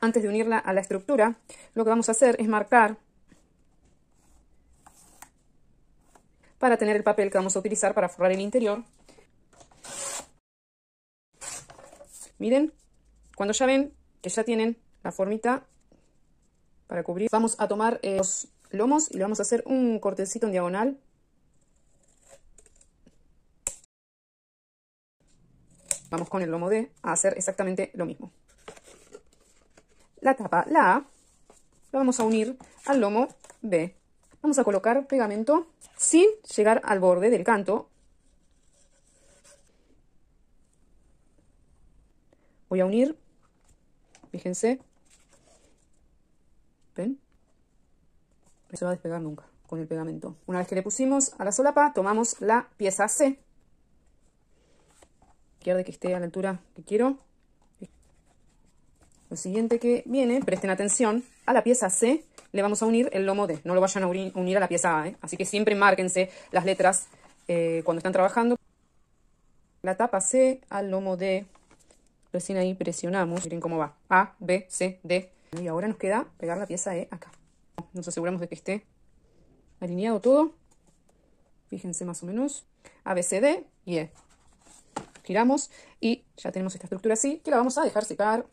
antes de unirla a la estructura, lo que vamos a hacer es marcar para tener el papel que vamos a utilizar para forrar el interior. Miren, cuando ya ven que ya tienen la formita para cubrir, vamos a tomar eh, los lomos y le vamos a hacer un cortecito en diagonal. Vamos con el lomo D a hacer exactamente lo mismo tapa, la A, lo vamos a unir al lomo B. Vamos a colocar pegamento sin llegar al borde del canto. Voy a unir, fíjense, ¿ven? No se va a despegar nunca con el pegamento. Una vez que le pusimos a la solapa, tomamos la pieza C. Quiero que esté a la altura que quiero siguiente que viene, presten atención, a la pieza C le vamos a unir el lomo D. No lo vayan a unir a la pieza A, ¿eh? así que siempre márquense las letras eh, cuando están trabajando. La tapa C al lomo D, recién ahí presionamos, miren cómo va, A, B, C, D. Y ahora nos queda pegar la pieza E acá. Nos aseguramos de que esté alineado todo, fíjense más o menos, A, B, C, D y E. Giramos y ya tenemos esta estructura así, que la vamos a dejar secar